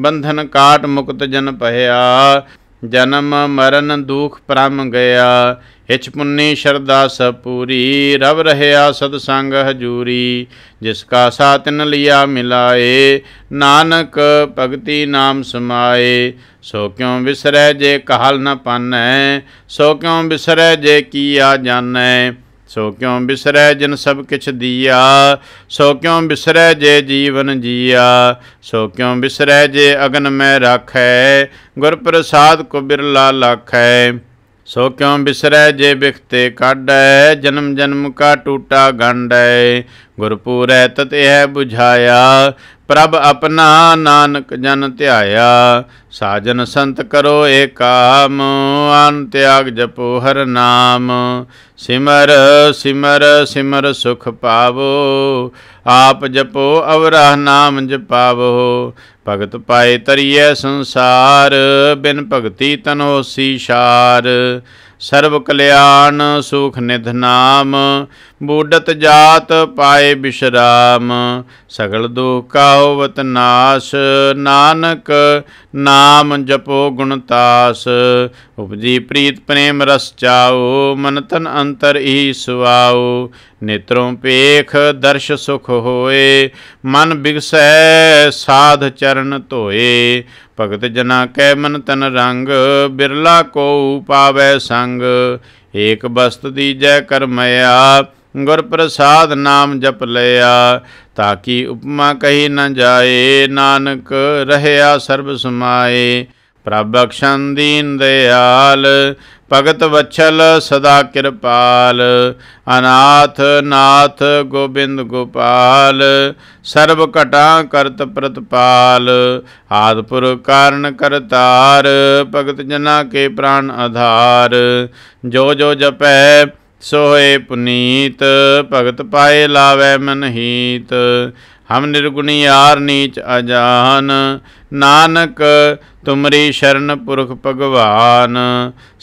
ਬੰਧਨ ਕਾਟ ਮੁਕਤ ਜਨ ਭਇਆ ਜਨਮ ਮਰਨ ਦੁਖ ਪ੍ਰਮ ਗਿਆ ਹਿਚ ਪੁੰਨੀ ਸ਼ਰਦਾ ਸਭ ਪੂਰੀ ਰਵ ਰਹਿਆ ਸਤ ਸੰਗ ਹਜੂਰੀ ਜਿਸ ਕਾ ਸਾ ਸਾਤਨ ਲਿਆ ਮਿਲਾਏ ਨਾਨਕ ਭਗਤੀ ਨਾਮ ਸਮਾਏ ਸੋ ਕਿਉ ਵਿਸਰੈ ਜੇ ਕਹਲ ਨ ਪਾਨੈ ਸੋ ਕਿਉ ਵਿਸਰੈ ਜੇ ਕੀਆ ਜਾਣੈ ਸੋ ਕਿਉਂ ਬਿਸਰੈ ਜਿਨ ਸਭ ਕਿਛ ਦੀਆ ਸੋ ਕਿਉਂ ਬਿਸਰੈ ਜੇ ਜੀਵਨ ਜੀਆ ਸੋ ਕਿਉਂ ਬਿਸਰੈ ਜੇ ਅਗਨ ਮੈਂ ਰਾਖੈ ਗੁਰ ਪ੍ਰਸਾਦ ਕੋ ਬਿਰਲਾ ਲਖੈ ਸੋ ਕਿਉਂ ਬਿਸਰੈ ਜੇ ਬਿਖਤੇ ਕਾਢੈ ਜਨਮ ਜਨਮ ਕਾ ਟੂਟਾ ਗੰਢੈ ਗੁਰਪੂਰੈ ਤਤਿਹ 부ਝਾਇਆ ਪ੍ਰਭ ਆਪਣਾ ਨਾਨਕ ਜਨ ਧਿਆਇਆ ਸਾਜਨ ਸੰਤ ਕਰੋ ਏ ਕਾਮ ਅਨ ਤਿਆਗ ਜਪੋ ਹਰ ਨਾਮ ਸਿਮਰ ਸਿਮਰ ਸਿਮਰ ਸੁਖ ਪਾਵੋ ਆਪ ਜਪੋ ਅਵਰਾਹ ਨਾਮ ਜਪਾਵੋ ਭਗਤ ਪਾਏ ਤਰੀਏ ਸੰਸਾਰ ਬਿਨ ਭਗਤੀ ਤਨੋ ਸੀਸ਼ਾਰ ਸਰਬ ਕਲਿਆਣ ਸੁਖ ਨਿਧ ਨਾਮ ਬੂਡਤ ਜਾਤ ਪਾਏ ਬਿਸ਼ਰਾਮ ਸਗਲ ਦੁਖਾਉ ਵਤਨਾਸ ਨਾਸ ਨਾਨਕ ਨਾਮ ਜਪੋ ਗੁਣ ਤਾਸ ਉਪਜੀ ਪ੍ਰੀਤ ਪ੍ਰੇਮ ਰਸ ਚਾਉ ਮਨ ਤਨ ਅੰਤਰ ਹੀ ਸੁਆਉ ਨੇਤਰੋਂ ਪੇਖ ਦਰਸ਼ ਸੁਖ ਹੋਏ ਮਨ ਬਿਗਸੈ ਸਾਧ ਚਰਨ ਧੋਏ ਭਗਤ ਜਨਾ ਕੈ ਮਨ ਤਨ ਰੰਗ ਬਿਰਲਾ ਕੋ ਪਾਵੇ ਸੰਗ ਏਕ ਬਸਤ ਦੀਜੈ ਕਰਮਿਆ ਗੁਰ ਪ੍ਰਸਾਦ ਨਾਮ ਜਪ ਲਿਆ ਤਾਂ ਕਿ ਉਪਮਾ ਕਹੀ ਨ ਜਾਏ ਨਾਨਕ ਰਹਿਆ ਸਰਬ ਸਮਾਏ ਪ੍ਰਭ ਬਖਸ਼ੰ ਦੀਨ ਦਿਆਲ ਭਗਤ ਵਛਲ ਸਦਾ ਕਿਰਪਾਲ ਅਨਾਥ ਨਾਥ ਗੋਬਿੰਦ ਗੋਪਾਲ ਸਰਬ ਘਟਾਂ ਕਰਤ ਪ੍ਰਤਪਾਲ ਆਦਪੁਰ ਕਾਰਨ ਕਰਤਾਰ ਭਗਤ ਜਨਾ ਕੇ ਪ੍ਰਾਨ ਆਧਾਰ ਜੋ ਜੋ ਜਪੈ ਸੋਏ ਪੁਨੀਤ ਭਗਤ ਪਾਏ ਲਾਵੇ ਮਨ ਹੀਤ ਹਮ ਨਿਰਗੁਣੀ ਆਰ ਨੀਚ ਅਜਾਨ ਨਾਨਕ ਤੁਮਰੀ ਸ਼ਰਨ ਪੁਰਖ ਭਗਵਾਨ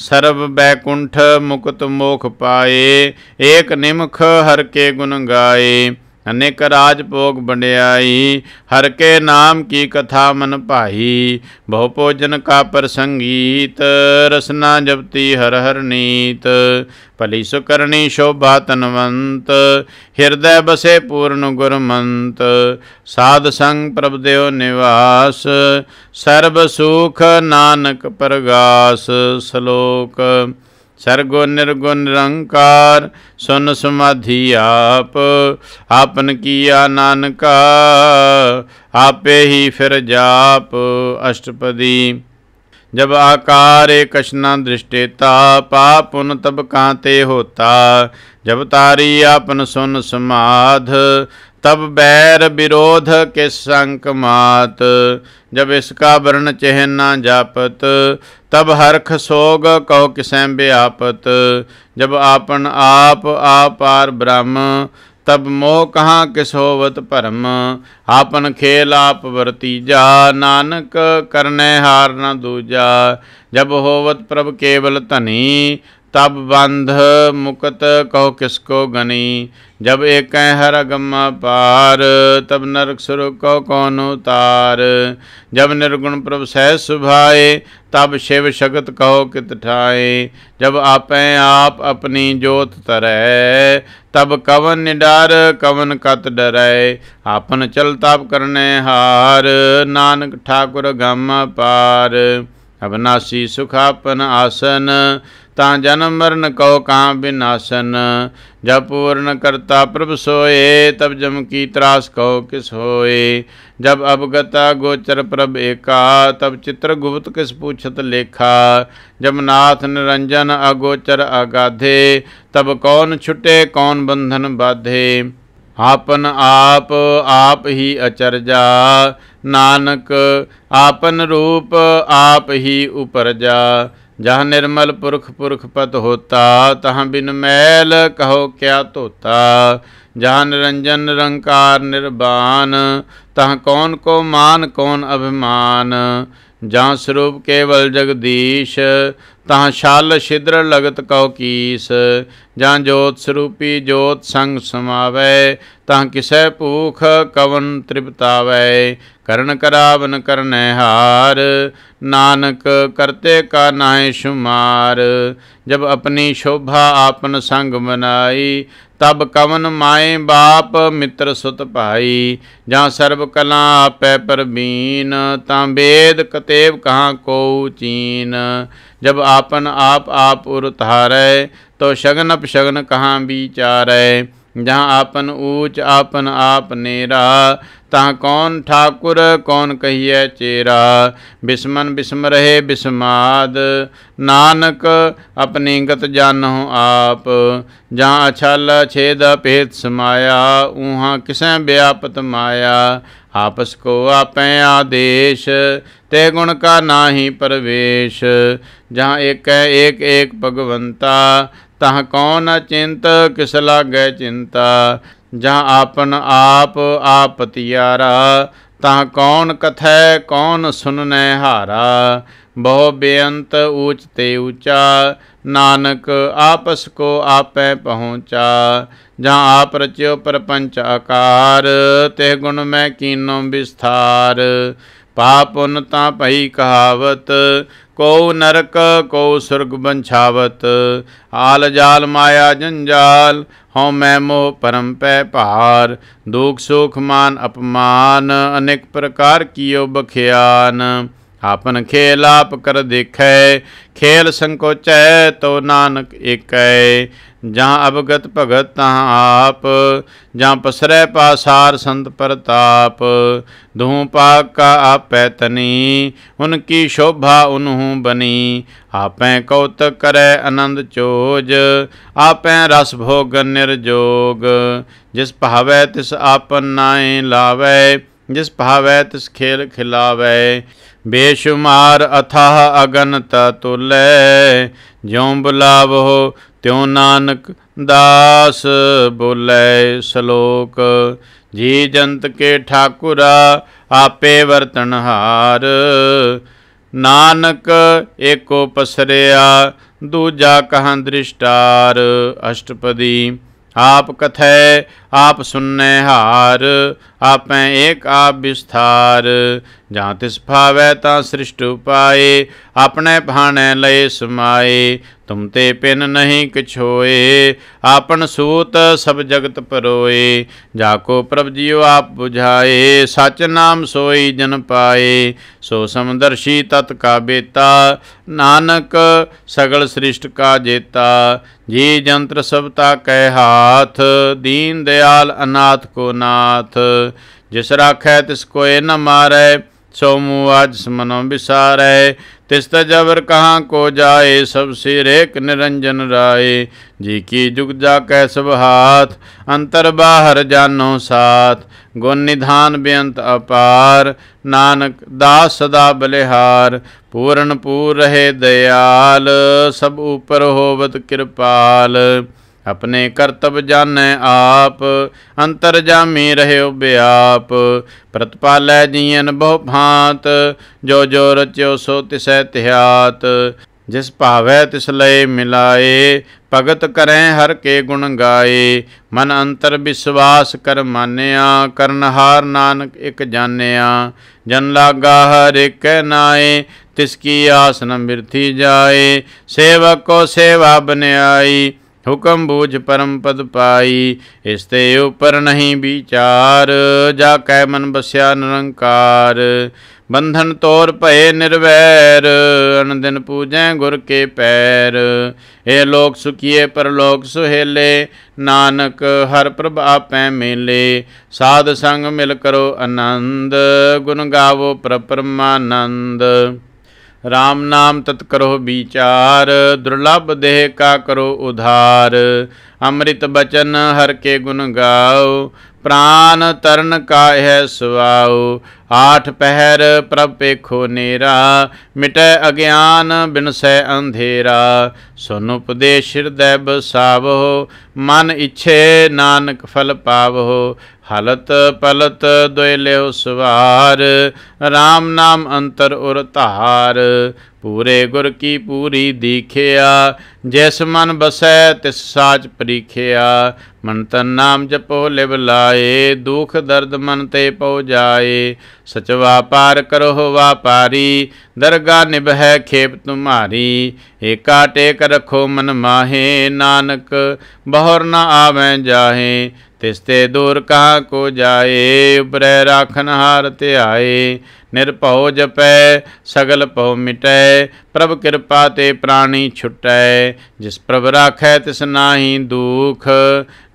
ਸਰਬ ਬੈਕੁੰਠ ਮੁਕਤ ਮੋਖ ਪਾਏ ਏਕ ਨਿਮਖ ਹਰ ਕੇ ਗੁਣ ਗਾਏ ਅਨੇਕ ਰਾਜ ਭੋਗ ਬੰਡਿਆਈ ਹਰ ਕੇ ਨਾਮ ਕੀ ਕਥਾ ਮਨ ਭਾਈ ਬਹੁ ਭੋਜਨ ਕਾ ਪ੍ਰਸੰਗੀਤ ਰਸਨਾ ਜਪਤੀ ਹਰ ਹਰ ਨੀਤ ਭਲੀ ਸੁ ਕਰਨੀ ਸ਼ੋਭਾ ਤਨਵੰਤ ਹਿਰਦੈ ਬਸੇ ਪੂਰਨ ਗੁਰਮੰਤ ਸਾਧ ਸੰਗ ਪ੍ਰਭ ਦੇਉ ਨਿਵਾਸ ਸਰਬ ਸੁਖ ਨਾਨਕ ਪ੍ਰਗਾਸ ਸ਼ਲੋਕ ਸਰਗੁਣ ਨਿਰਗੁਣ ਰੰਕਾਰ ਸੁਨ ਸਮਾਧੀ ਆਪ ਆਪਨ ਕੀਆ ਨਾਨਕਾ ਆਪੇ ਹੀ ਫਿਰ ਜਾਪ ਅਸ਼ਟਪਦੀ जब आकार ਕਸ਼ਨਾ ਦ੍ਰਿਸ਼ਟੇਤਾ ਪਾਪੁਨ तब कांते होता जब तारी आपन सुन समाध तब बैर विरोध के संक मात जब इसका वर्ण चेह ना जापत तब हरख सोग कहो किसें ब्यापत जब आपन आप आपार ब्रह्म तब मोह कहाँ किस होवत परम आपन खेल आप वर्तीजा नानक करने हार न दूजा जब होवत प्रभ केवल धनी तब बंध मुकत कहो किसको गनी जब एक हर गम्मा पार तब नरक सुर कहो कौन उतार जब निर्गुण प्रभ सह सुभाए तब शिव शगत कहो कित ठाए जब आपे आप अपनी जोत तरय तब कवन निडार कवन कत डरय आपन चल ताप करने हार नानक ठाकुर गम पार अविनाशी सुखापन आसन ਤਾਂ ਜਨਮ ਮਰਨ ਕਉ ਕਾਂ ਬਿਨਾਸ਼ਨ ਜਬ ਪੂਰਨ ਕਰਤਾ ਪ੍ਰਭ ਸੋਏ ਤਬ ਜਮ ਕੀ ਤਰਾਸ ਕਉ ਕਿਸ ਹੋਏ ਜਬ ਅਬਗਤਾ ਗੋਚਰ ਪ੍ਰਭ ਏਕਾ ਤਬ ਚਿਤ੍ਰ ਗੁਪਤ ਕਿਸ ਪੁੱਛਤ ਲੇਖਾ ਜਬ ਨਾਥ ਨਿਰੰਜਨ ਅਗੋਚਰ ਅਗਾਧੇ ਤਬ ਕੌਣ ਛੁਟੇ ਕੌਣ ਬੰਧਨ ਬਾਧੇ ਆਪਨ ਆਪ ਆਪ ਹੀ ਅਚਰਜਾ ਨਾਨਕ ਆਪਨ ਰੂਪ ਆਪ ਹੀ ਉਪਰਜਾ ਜਹ ਨਿਰਮਲ ਪੁਰਖ ਪੁਰਖ ਪਤ ਹੋਤਾ ਤਹ ਬਿਨ ਮੈਲ ਕਹੋ ਕਿਆ ਧੋਤਾ ਜਹ ਨਿਰੰਜਨ ਰੰਕਾਰ ਨਿਰਬਾਨ ਤਹ ਕੌਣ ਕੋ ਮਾਨ ਕੌਣ ਅਭਿਮਾਨ ਜਾਂ ਸਰੂਪ ਕੇਵਲ ਜਗਦੀਸ਼ ਤਾਂ ਛਲ ਛਿਦਰ ਲਗਤ ਕਉ ਕੀਸ ਜਾਂ ਜੋਤ ਸਰੂਪੀ ਜੋਤ ਸੰਗ ਸਮਾਵੇ ਤਾਂ ਕਿਸੈ ਭੂਖ ਕਵਨ ਤ੍ਰਿਪਤਾਵੈ ਕਰਨ ਕਰਾਵਨ ਕਰਨੈ ਹਾਰ ਨਾਨਕ ਕਰਤੇ ਕਾ ਨਾਇ ਸ਼ੁਮਾਰ ਜਬ ਆਪਣੀ ਸ਼ੋਭਾ ਆਪਨ ਸੰਗ ਮਨਾਈ ਤਬ ਕਵਨ ਮਾਏ ਬਾਪ ਮਿੱਤਰ ਸੁਤ ਭਾਈ ਜਾਂ ਸਰਬ ਕਲਾ ਆਪੈ ਪਰਬੀਨ ਤਾਂ ਵੇਦ ਕਤੇਵ ਕਹਾ ਕੋ ਚੀਨ ਜਬ ਆਪਨ ਆਪ ਆਪ ਉਰਤਾਰੈ ਤੋ ਸ਼ਗਨ ਅਪਸ਼ਗਨ ਕਹਾ ਵਿਚਾਰੈ जहाँ आपन ऊच आपन आप नेरा ता कौन ठाकुर कौन कहिए चेरा बिस्मन बिस्म रहे बिस्माद नानक अपनी गत जानो आप जहाँ अछल छेद भेद समाया ऊहाँ किसें व्यापत माया आपस को आपै आदेश ते गुण का ना ही परवेश जहाँ एक है एक एक भगवंता ਤਹ ਕੌ ਨ ਚਿੰਤ ਕਿਸ ਲਾਗੈ ਚਿੰਤਾ ਜਾਂ ਆਪਨ ਆਪ ਆਪਤਿਆਰਾ ਤਾਂ ਕੌਣ ਕਥੈ ਕੌਣ ਸੁਨਨੈ ਹਾਰਾ ਬਹੁ ਬੇਅੰਤ ਊਚ ਤੇ ਊਚਾ ਨਾਨਕ ਆਪਸ ਕੋ ਆਪੈ ਪਹੁੰਚਾ ਜਾਂ ਆਪ ਰਚਿਓ ਪਰਪੰਚ ਆਕਾਰ ਤੇ ਗੁਣ ਮੈਂ ਕੀਨੋ ਵਿਸਥਾਰ ਪਾਪੁਨ ਤਾਂ ਭਈ ਕਹਾਵਤ ਕੋ ਨਰਕ ਕੋ ਸੁਰਗ ਬੰਛਾਵਤ ਆਲ ਜਾਲ ਮਾਇਆ ਜੰਜਾਲ ਹਉ ਮੈ ਮੋਹ ਪਰਮ ਪੈ ਭਾਰ ਦੁਖ ਸੁਖ ਮਾਨ ਅਪਮਾਨ ਅਨੇਕ ਪ੍ਰਕਾਰ ਕੀਓ ਬਖਿਆਨ ਆਪਨ ਖੇਲ ਆਪ ਕਰ ਦੇਖੈ ਖੇਲ ਸੰਕੋਚੈ ਤੋ ਨਾਨਕ ਏਕੈ ਜਾਂ ਅਵਗਤ ਭਗਤ ਤਾ ਆਪ ਜਾਂ ਪਸਰੈ ਪਾਸਾਰ ਸੰਤ ਪ੍ਰਤਾਪ ਦੂਹ ਪਾਕ ਕਾ ਆਪੈ ਤਨੀ ਹੁਨ ਕੀ ਸ਼ੋਭਾ ਉਨਹੂ ਬਨੀ ਆਪੈ ਕੌਤਕ ਕਰੈ ਆਨੰਦ ਚੋਜ ਆਪੈ ਰਸ ਭੋਗ ਨਿਰਜੋਗ ਜਿਸ ਭਾਵੈ ਤਿਸ ਆਪਨ ਨਾਏ ਲਾਵੈ ਜਿਸ ਭਾਵੈ ਤਿਸ ਖੇਲ ਖਿਲਾਵੈ ਬੇਸ਼ੁਮਾਰ ਅਥਾਹ ਅਗਨਤ ਤੁਲੇ ਜਿਉ ਬੁਲਾਵੋ ਤਿਉ ਨਾਨਕ ਦਾਸ ਬੋਲੇ ਸ਼ਲੋਕ ਜੀ ਜੰਤ ਕੇ ਠਾਕੁਰਾ ਆਪੇ ਵਰਤਨ ਹਾਰ ਨਾਨਕ ਏਕੋ ਪਸਰਿਆ ਦੂਜਾ ਕਹਾਂ ਦ੍ਰਿਸ਼ਟਾਰ ਅਸ਼ਟਪਦੀ ਆਪ ਕਥੈ ਆਪ सुन्ने हार आपै एक आप विस्तार ਜਾਂ ਤਿਸ ਭਾਵੈ ਤਾਂ ਸ੍ਰਿਸ਼ਟ ਪਾਏ ਆਪਣੇ ਭਾਣੇ ਲਏ ਸਮਾਏ ਤੁਮ ਤੇ ਪਿਨ ਨਹੀਂ ਕਿਛੋਏ ਆਪਨ ਸੂਤ ਸਭ ਜਗਤ ਪਰੋਏ ਜਾ ਕੋ ਪ੍ਰਭ ਜੀਉ ਆਪ 부ਝਾਏ ਸਚ ਨਾਮ ਸੋਈ ਜਨ ਪਾਏ ਸੋ ਸਮਦਰਸ਼ੀ ਤਤ ਕਾ ਬੇਤਾ ਨਾਨਕ ਸਗਲ ਸ੍ਰਿਸ਼ਟ ਕਾ ਜੇਤਾ ਜੀ ਜੰਤਰ ਸਭਤਾ ਕੈ ਹਾਥ ਦੀਨ ਦਿਆਲ ਅਨਾਥ ਕੋ ਨਾਥ ਜਿਸ ਰਾਖੈ ਤਿਸ ਕੋਏ ਨ ਮਾਰੈ ਸੋ ਮੂ ਅਜ ਸਮਨੋ ਵਿਸਾਰੈ ਤਿਸ ਤ ਜਬਰ ਕਹਾਂ ਕੋ ਜਾਏ ਸਭ ਸਿਰੇਕ ਨਿਰੰਜਨ ਰਾਏ ਜੀ ਕੀ ਜੁਗ ਜਾ ਕੈ ਸਭ ਹਾਥ ਅੰਤਰ ਬਾਹਰ ਜਾਨੋ ਸਾਥ ਗੁਣ ਨਿਧਾਨ ਬੇਅੰਤ ਅਪਾਰ ਨਾਨਕ ਦਾਸ ਸਦਾ ਬਲਿਹਾਰ ਪੂਰਨ ਪੂਰ ਰਹੇ ਦਿਆਲ ਸਭ ਉਪਰ ਹੋਵਤ ਕਿਰਪਾਲ ਆਪਣੇ ਕਰਤਬ ਜਾਣੈ ਆਪ ਅੰਤਰ ਜਾਮੀ ਰਹਿਓ ਬਿਆਪ ਪ੍ਰਤਪਾਲੈ ਜੀਨ ਬਹੁ ਭਾਂਤ ਜੋ ਜੋ ਰਚਿਓ ਸੋ ਤਿਸੈ ਤਿਹਾਤ ਜਿਸ ਭਾਵੈ ਤਿਸ ਲਏ ਮਿਲਾਏ ਭਗਤ ਕਰੈ ਹਰ ਕੇ ਗੁਣ ਗਾਏ ਮਨ ਅੰਤਰ ਵਿਸ਼ਵਾਸ ਕਰ ਮਾਨਿਆ ਕਰਨਹਾਰ ਨਾਨਕ ਇਕ ਜਾਣਿਆ ਜਨ ਲਾਗਾ ਹਰ ਇਕੈ ਨਾਏ ਤਿਸ ਕੀ ਆਸ ਨ ਮਿਰਥੀ ਜਾਏ ਸੇਵਕ ਕੋ ਸੇਵਾ ਬਨਿਆਈ ਹੁਕਮ ਬੂਝ ਪਰਮ ਪਦ ਪਾਈ ਇਸ ਤੇ ਉਪਰ ਨਹੀਂ ਵਿਚਾਰ ਜਾ ਕੈ ਮਨ ਬਸਿਆ ਨਿਰੰਕਾਰ ਬੰਧਨ ਤੋਰ ਭਏ ਨਿਰਵੈਰ ਅਨ ਦਿਨ ਪੂਜੈ ਗੁਰ ਕੇ ਪੈਰ ਇਹ ਲੋਕ ਸੁਖੀਏ ਪਰਲੋਕ ਸੁਹੇਲੇ ਨਾਨਕ ਹਰ ਪ੍ਰਭ ਆਪੈ ਮੇਲੇ ਸਾਧ ਸੰਗ ਮਿਲ ਕਰੋ ਆਨੰਦ ਗੁਣ ਗਾਵੋ ਪ੍ਰਪਰਮਾਨੰਦ राम नाम तत् करो विचार दुर्लभ देह का करो उधार अमृत बचन हर के गुण गाओ प्राण तरण का है सुआओ आठ पहर प्रभ पेखो नेरा मिट अज्ञान बिनसय अंधेरा सुन उपदेश हृदय बसावहो मन इच्छे नानक फल पावहो ਹਲਤ ਪਲਤ ਦੁਇ ਲਿਓ ਸਵਾਰ RAM ਨਾਮ ਅੰਤਰ ਉਰ ਧਾਰ ਪੂਰੇ ਗੁਰ ਕੀ ਪੂਰੀ ਦੀਖਿਆ ਜਿਸ ਮਨ ਬਸੈ ਤਿਸ ਸਾਚ ਪਰੀਖਿਆ ਮਨ ਤਨ ਨਾਮ ਜਪੋ ਲਿਵ ਲਾਏ ਦੁਖ ਦਰਦ ਮਨ ਤੇ ਪਉ ਜਾਏ ਸਚ ਵਾਪਾਰ ਕਰੋ ਵਾਪਾਰੀ ਦਰਗਾ ਨਿਭੈ ਖੇਪ ਤੁਮਾਰੀ ਏਕਾ ਟੇਕ ਰਖੋ ਮਨ ਮਾਹੇ ਨਾਨਕ ਬਹਰ ਨ ਆਵੇਂ ਜਾਹੇ ਤਿਸ ਦੂਰ ਕਾ ਕੋ ਜਾਏ ਉਪਰੇ ਰਾਖਨ ਹਾਰ ਧਿਆਏ ਨਿਰਭਉ ਜਪੈ ਸਗਲ ਭਉ ਮਿਟੈ ਪ੍ਰਭ ਕਿਰਪਾ ਤੇ ਪ੍ਰਾਣੀ ਛੁਟੈ ਜਿਸ ਪ੍ਰਭ ਰਾਖੈ ਤਿਸ ਨਾਹੀ ਦੁਖ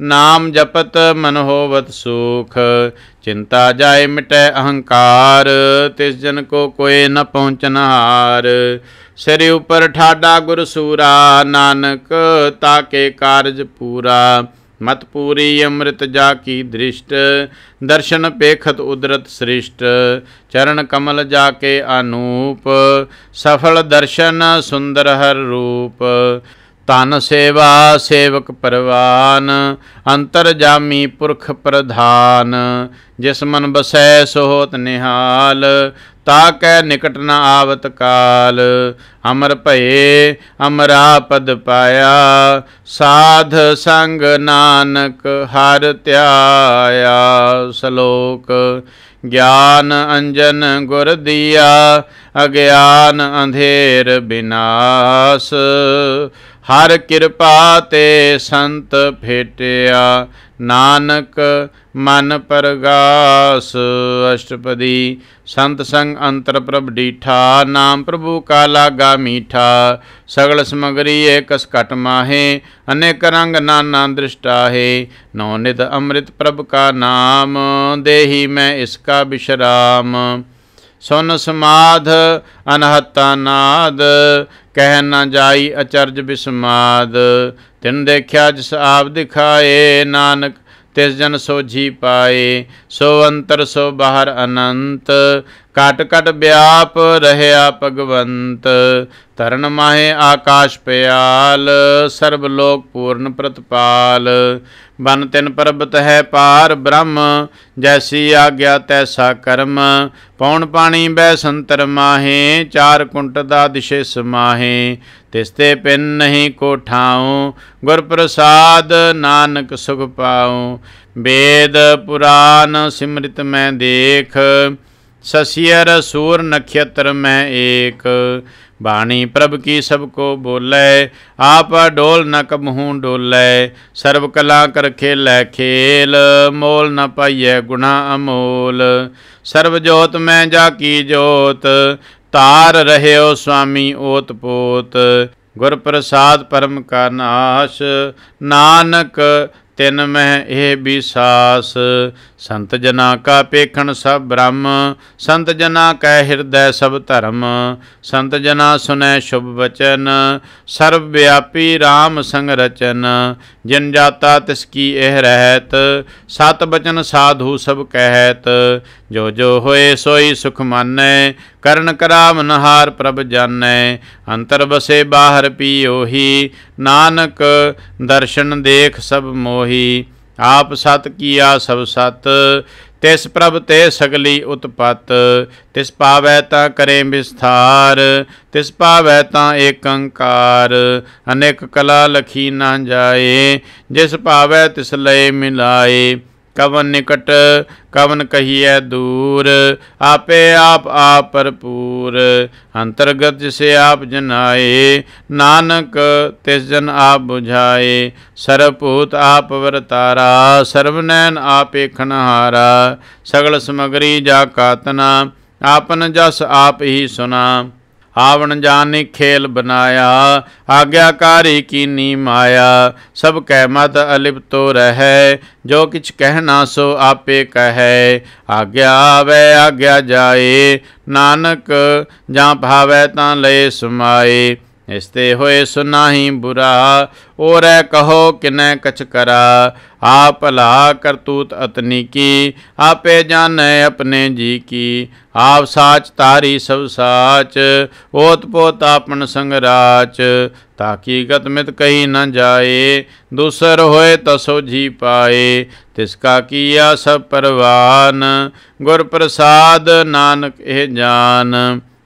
ਨਾਮ ਜਪਤ ਮਨ ਹੋਵਤ ਸੁਖ ਚਿੰਤਾ ਜਾਏ ਮਿਟੈ ਅਹੰਕਾਰ ਤਿਸ ਜਨ ਕੋ ਕੋਏ ਨ ਪਹੁੰਚਨ ਹਾਰ ਸਿਰ ਉਪਰ ਠਾਡਾ ਗੁਰ ਸੂਰਾ ਨਾਨਕ ਤਾਕੇ ਕਾਰਜ ਪੂਰਾ ਮਤ ਪੂਰੀ ਅੰਮ੍ਰਿਤ ਜਾ ਕੀ ਦ੍ਰਿਸ਼ਟ ਦਰਸ਼ਨ ਪੇਖਤ ਉਦਰਤ ਸ੍ਰਿਸ਼ਟ ਚਰਨ ਕਮਲ ਜਾ ਕੇ ਅਨੂਪ ਸਫਲ ਦਰਸ਼ਨ ਸੁੰਦਰ ਹਰ ਰੂਪ ਤਨ ਸੇਵਾ ਸੇਵਕ ਪਰਵਾਨ ਅੰਤਰ ਜਾਮੀ ਪੁਰਖ ਪ੍ਰਧਾਨ ਜਿਸ ਮਨ ਬਸੈ ਸੋਹਤ ਨਿਹਾਲ ਤਾ ਕੈ ਨਿਕਟ ਨ ਆਵਤ ਕਾਲ ਅਮਰ ਭਏ ਅਮਰਾ ਪਦ ਪਾਇਆ ਸਾਧ ਸੰਗ ਨਾਨਕ ਹਰ ਧਿਆਇਆ ਸ਼ਲੋਕ ਗਿਆਨ ਅੰਜਨ ਗੁਰ ਦੀਆ ਅਗਿਆਨ ਅੰਧੇਰ ਬਿਨਾਸ਼ ਹਰ ਕਿਰਪਾ ਤੇ ਸੰਤ ਭੇਟਿਆ ਨਾਨਕ ਮਨ ਪਰਗਾਸ ਅਸ਼ਟਪਦੀ ਸੰਤ ਸੰਗ ਅੰਤਰ ਪ੍ਰਭ ਡੀਠਾ ਨਾਮ ਪ੍ਰਭੂ ਕਾ ਲਾਗਾ ਮੀਠਾ ਸਗਲ ਸਮਗਰੀ ਏਕਸ ਘਟ ਮਾਹੇ ਅਨੇਕ ਰੰਗ ਨਾਨਾ ਹੈ ਨੌ ਨਿਤ ਅੰਮ੍ਰਿਤ ਪ੍ਰਭ ਕਾ ਨਾਮ ਦੇਹੀ ਮੈਂ ਇਸ ਕਾ ਬਿਸ਼ਰਾਮ ਸੁਨ ਸਮਾਧ ਅਨਹਤਾ ਨਾਦ ਕਹਿ ਨਾ ਜਾਈ ਅਚਰਜ ਬਿਸਮਾਦ ਤਿਨ ਦੇਖਿਆ ਜਿਸ ਆਪ ਦਿਖਾਏ ਨਾਨਕ ਤਿਸ ਜਨ ਸੋਝੀ ਪਾਏ ਸੋ ਅੰਤਰ ਸੋ ਬਾਹਰ ਅਨੰਤ ਕਟ ਕਟ ਵਿਆਪ ਰਹਿਆ ਭਗਵੰਤ ਤਰਨ ਮਾਹੇ ਆਕਾਸ਼ ਪਿਆਲ ਸਰਬ ਲੋਕ ਪੂਰਨ ਪ੍ਰਤਪਾਲ ਬਨ ਤਿਨ ਪਰਬਤ ਹੈ ਪਾਰ ਬ੍ਰਹਮ ਜੈਸੀ ਆਗਿਆ ਤੈਸਾ ਕਰਮ ਪੌਣ ਪਾਣੀ ਬੈ ਸੰਤਰ ਮਾਹੇ ਚਾਰ ਕੁੰਟ ਦਾ ਦਿਸ਼ੇ ਸਮਾਹੇ ਤਿਸਤੇ ਪਿੰਨ ਨਹੀਂ ਕੋ ਠਾਉ ਗੁਰ ਪ੍ਰਸਾਦ ਨਾਨਕ ਸੁਖ ਪਾਉ ਵੇਦ ਪੁਰਾਨ ਸਿਮਰਿਤ ਮੈਂ ਦੇਖ ਸਸੀਅਰ ਸੂਰ ਨਖਿਤਰ ਮੈਂ ਏਕ ਬਾਣੀ ਪ੍ਰਭ ਕੀ ਸਭ ਕੋ ਬੋਲੇ ਆਪ ਡੋਲ ਨਕ ਮਹੂ ਡੋਲੇ ਸਰਬ ਕਲਾ ਕਰ ਖੇਲੇ ਖੇਲ ਮੋਲ ਨ ਪਾਈਏ ਗੁਣਾ ਅਮੋਲ ਸਰਬ ਜੋਤ ਮੈਂ ਜਾ ਕੀ ਜੋਤ ਤਾਰ ਰਹਿਓ ਸੁਆਮੀ ਓਤ ਪੋਤ ਗੁਰ ਪ੍ਰਸਾਦ ਪਰਮ ਕਾ ਨਾਸ਼ ਨਾਨਕ ਤਿਨ ਮੈਂ ਇਹ ਵਿਸਾਸ ਸੰਤ ਜਨਾ ਕਾ ਪੇਖਣ ਸਭ ਬ੍ਰਹਮ ਸੰਤ ਜਨਾ ਕੈ ਹਿਰਦੈ ਸਭ ਧਰਮ ਸੰਤ ਜਨਾ ਸੁਨੈ ਸ਼ੁਭ ਬਚਨ ਸਰਬ ਵਿਆਪੀ RAM ਸੰਗ ਰਚਨ ਜਿਨ ਜਾਤਾ ਤਿਸ ਕੀ ਇਹ ਰਹਿਤ ਸਤ ਬਚਨ ਸਾਧੂ ਸਭ ਕਹਿਤ ਜੋ ਜੋ ਹੋਏ ਸੋਈ ਸੁਖ ਮਾਨੈ ਕਰਨ ਕਰਾਮ ਨਹਾਰ ਪ੍ਰਭ ਜਾਣੈ ਅੰਤਰ ਬਸੇ ਬਾਹਰ ਪੀ ਉਹੀ ਨਾਨਕ ਦਰਸ਼ਨ ਦੇਖ ਸਭ ਮੋਹੀ ਆਪ ਸਤ ਕੀਆ ਸਭ ਸਤ ਤਿਸ ਪ੍ਰਭ ਤੇ ਸਗਲੀ ਉਤਪਤ ਤਿਸ ਪਾਵੈ ਤਾਂ ਕਰੇ ਵਿਸਥਾਰ ਤਿਸ ਪਾਵੈ ਤਾਂ ਏਕੰਕਾਰ ਅਨੇਕ ਕਲਾ ਲਖੀ ਨਾ ਜਾਏ ਜਿਸ ਪਾਵੈ ਤਿਸ ਲਏ ਮਿਲਾਏ ਕਵਨ ਨਿਕਟ ਕਵਨ ਕਹੀਐ ਦੂਰ ਆਪੇ ਆਪ ਆਪ ਭਰਪੂਰ ਅੰਤਰਗਤ ਜਿਸੇ ਆਪ ਜਨਾਏ ਨਾਨਕ ਤਿਸ ਜਨ ਆਪ 부ਝਾਏ ਸਰਬਭੂਤ ਆਪ ਵਰਤਾਰਾ ਸਰਬਨੈਨ ਆਪ ਏਖਣਹਾਰਾ ਸਗਲ ਸਮਗਰੀ ਜਾ ਕਾਤਨਾ ਆਪਨ ਜਸ ਆਪ ਹੀ ਸੁਨਾ ਆਵਣ ਜਾਣੇ ਖੇਲ ਬਨਾਇਆ ਆਗਿਆਕਾਰੀ ਕੀਨੀ ਮਾਇਆ ਸਭ ਕਹਿ ਮਤ ਅਲਿਪਤੋ ਰਹੈ ਜੋ ਕਿਛ ਕਹਿਣਾ ਸੋ ਆਪੇ ਕਹੈ ਆਗਿਆ ਆਵੇ ਆਗਿਆ ਜਾਏ ਨਾਨਕ ਜਾਂ ਭਾਵੇ ਤਾਂ ਲੈ ਸਮਾਏ ਇਸਤੇ ਹੋਏ ਸੁਨਾਹੀ ਬੁਰਾ ਔਰੈ ਕਹੋ ਕਿਨੈ ਕਛ ਕਰਾ ਆ ਭਲਾ ਕਰਤੂਤ ਅਤਨੀ ਕੀ ਆਪੇ ਜਾਣੈ ਆਪਣੇ ਜੀ ਕੀ ਆਪ ਸਾਚ ਤਾਰੀ ਸਭ ਸਾਚ ਓਤ ਪੋਤ ਆਪਨ ਸੰਗ ਰਾਚ ਕੀ ਗਤ ਮਿਤ ਕਹੀ ਨ ਜਾਏ ਦੂਸਰ ਹੋਏ ਤਸੋ ਜੀ ਪਾਏ ਤਿਸ ਕਾ ਕੀਆ ਸਭ ਪਰਵਾਨ ਗੁਰ ਪ੍ਰਸਾਦ ਨਾਨਕ ਇਹ ਜਾਨ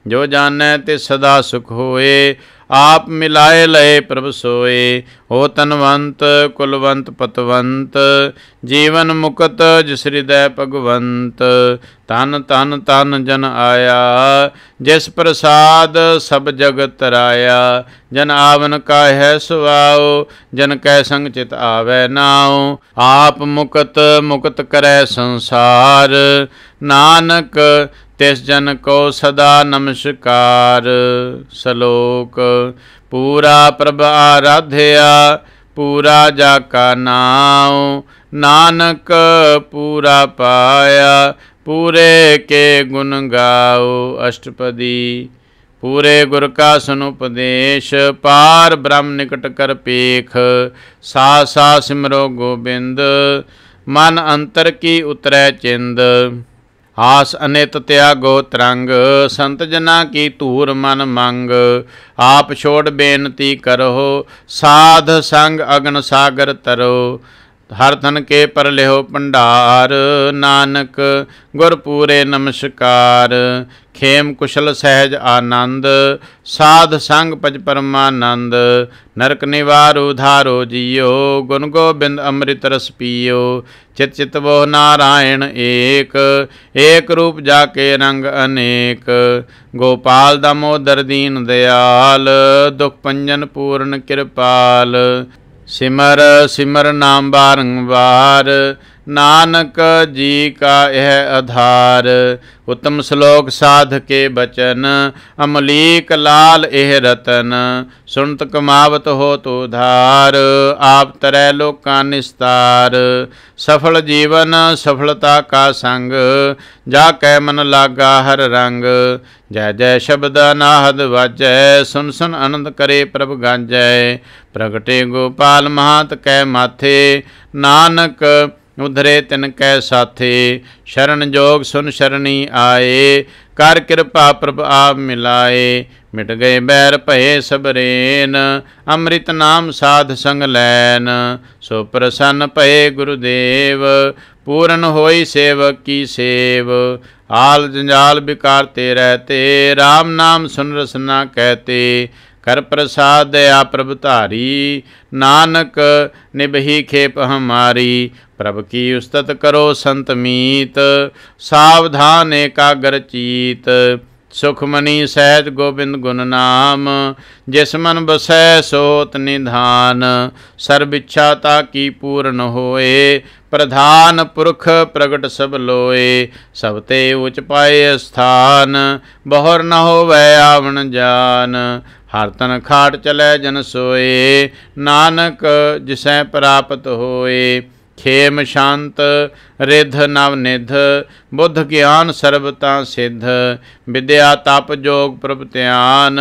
ਜੋ ਜਾਣੈ ਤੇ ਸਦਾ ਸੁਖ ਹੋਏ ਆਪ ਮਿਲਾਏ ਲਏ ਪ੍ਰਭ ਸੋਏ ਹੋ ਤਨਵੰਤ ਕੁਲਵੰਤ ਪਤਵੰਤ ਜੀਵਨ ਮੁਕਤ ਜਿਸ ਹਿਰਦੈ ਭਗਵੰਤ ਤਨ ਤਨ ਤਨ ਜਨ ਆਇਆ ਜਿਸ ਪ੍ਰਸਾਦ ਸਭ ਜਗਤ ਰਾਇਆ ਜਨ ਆਵਨ ਕਾ ਸੁਆਉ ਜਨ ਕੈ ਸੰਗ ਚਿਤ ਆਵੈ ਨਾਉ ਆਪ ਮੁਕਤ ਮੁਕਤ ਕਰੈ ਸੰਸਾਰ ਨਾਨਕ ਤਿਸ ਜਨ ਕੋ ਸਦਾ ਨਮਸਕਾਰ ਸ਼ਲੋਕ ਪੂਰਾ ਪ੍ਰਭ ਆਰਾਧਿਆ ਪੂਰਾ ਜਾ ਕਾ ਨਾਉ ਨਾਨਕ ਪੂਰਾ ਪਾਇਆ ਪੂਰੇ ਕੇ ਗੁਣ ਗਾਉ ਅਸ਼ਟਪਦੀ ਪੂਰੇ ਗੁਰ ਕਾ ਸੁਨ ਉਪਦੇਸ਼ ਪਾਰ ਬ੍ਰਹਮ ਨਿਕਟ ਕਰ ਪੇਖ ਸਾ ਸਾ ਸਿਮਰੋ ਗੋਬਿੰਦ ਮਨ ਅੰਤਰ ਕੀ ਉਤਰੈ ਚਿੰਦ ਆਸ ਅਨਿਤ ਤਿਆਗੋ ਤਰੰਗ ਸੰਤ ਜਨਾ ਕੀ ਧੂਰ ਮਨ ਮੰਗ ਆਪ ਛੋੜ ਬੇਨਤੀ ਕਰੋ ਸਾਧ ਸੰਗ ਅਗਨ ਸਾਗਰ ਤਰੋ ਹਰ ਤਨ ਕੇ ਪਰ ਲਿਓ ਭੰਡਾਰ ਨਾਨਕ ਗੁਰ ਪੂਰੇ ਨਮਸਕਾਰ ਖੇਮ ਕੁਸ਼ਲ ਸਹਿਜ ਆਨੰਦ ਸਾਧ ਸੰਗ ਪਜ ਪਰਮਾਨੰਦ ਨਰਕ ਨਿਵਾਰ ਉਧਾਰੋ ਜੀਓ ਗੁਣ ਗੋਬਿੰਦ ਅੰਮ੍ਰਿਤ ਰਸ ਪੀਓ ਚਿਤ ਚਿਤ ਵੋ ਨਾਰਾਇਣ ਏਕ ਏਕ ਰੂਪ ਜਾ ਕੇ ਰੰਗ ਅਨੇਕ ਗੋਪਾਲ ਦਾ ਮੋਦਰ ਦੀਨ ਦਿਆਲ ਦੁਖ ਪੰਜਨ ਪੂਰਨ ਕਿਰਪਾਲ ਸਿਮਰ ਸਿਮਰ ਨਾਮ ਬਾਰੰਬਾਰ ਨਾਨਕ ਜੀ ਕਾ ਇਹ ਆਧਾਰ ਉਤਮ ਸ਼ਲੋਕ ਸਾਧ ਕੇ ਬਚਨ ਅਮਲੀਕ ਲਾਲ ਇਹ ਰਤਨ ਸੁਣਤ ਕਮਾਵਤ ਹੋ ਤੋ ਧਾਰ ਆਪ ਤਰੈ ਲੋਕਾਂ ਨਿਸਤਾਰ ਸਫਲ ਜੀਵਨ ਸਫਲਤਾ ਕਾ ਸੰਗ ਜਾ ਕੈ ਮਨ ਲਾਗਾ ਹਰ ਰੰਗ ਜੈ ਜੈ ਸ਼ਬਦ ਨਾਹਦ ਵਾਜੈ ਸੁਨ ਸੁਨ ਆਨੰਦ ਕਰੇ ਪ੍ਰਭ ਗਾਜੈ ਪ੍ਰਗਟੇ ਗੋਪਾਲ ਮਹਾਤ ਕੈ ਮਾਥੇ ਨਾਨਕ ਉਧਰੇ ਤਿਨ ਕੈ ਸਾਥੇ ਸ਼ਰਨ ਜੋਗ ਸੁਨ ਸ਼ਰਣੀ ਆਏ ਕਰ ਕਿਰਪਾ ਪ੍ਰਭ ਆਪ ਮਿਲਾਏ ਮਿਟ ਗਏ ਬੈਰ ਭਏ ਸਬਰੇਨ ਅੰਮ੍ਰਿਤ ਨਾਮ ਸਾਧ ਸੰਗ ਲੈਨ ਸੋ ਪ੍ਰਸੰਨ ਭਏ ਗੁਰਦੇਵ ਪੂਰਨ ਹੋਈ ਸੇਵਕ ਕੀ ਸੇਵ ਆਲ ਜੰਜਾਲ ਵਿਕਾਰ ਤੇ ਰਹਤੇ RAM ਨਾਮ ਸੁਨ ਰਸਨਾ ਕਹਤੇ ਕਰ ਪ੍ਰਸਾਦ ਆ ਪ੍ਰਭ ਧਾਰੀ ਨਾਨਕ ਨਿਭਹੀ ਖੇਪ ਹਮਾਰੀ ਪ੍ਰਭ ਕੀ ਉਸਤਤ ਕਰੋ ਸੰਤ ਮੀਤ ਸਾਵਧਾਨ ਏਕਾਗਰ ਚੀਤ ਸੁਖਮਨੀ ਸਹਿਜ ਗੋਬਿੰਦ ਗੁਣ ਨਾਮ ਜਿਸ ਮਨ ਬਸੈ ਸੋਤ ਨਿਧਾਨ ਸਰਬ ਇੱਛਾ ਤਾ ਕੀ ਪੂਰਨ ਹੋਏ ਪ੍ਰਧਾਨ ਪੁਰਖ ਪ੍ਰਗਟ ਸਭ ਲੋਏ ਸਭ ਤੇ ਉਚ ਪਾਏ ਸਥਾਨ ਬਹੁਰ ਨ ਹੋਵੇ ਆਵਣ ਜਾਨ ਹਰ ਤਨ ਖਾਟ ਚਲੇ ਜਨ ਸੋਏ ਨਾਨਕ ਜਿਸੈ ਪ੍ਰਾਪਤ ਹੋਏ ਖੇਮ ਸ਼ਾਂਤ ਰਿਧ ਨਵ ਨਿਧ ਬੁੱਧ ਗਿਆਨ ਸਰਬਤਾ ਸਿੱਧ ਵਿਦਿਆ ਤਪ ਜੋਗ ਪ੍ਰਭ ਧਿਆਨ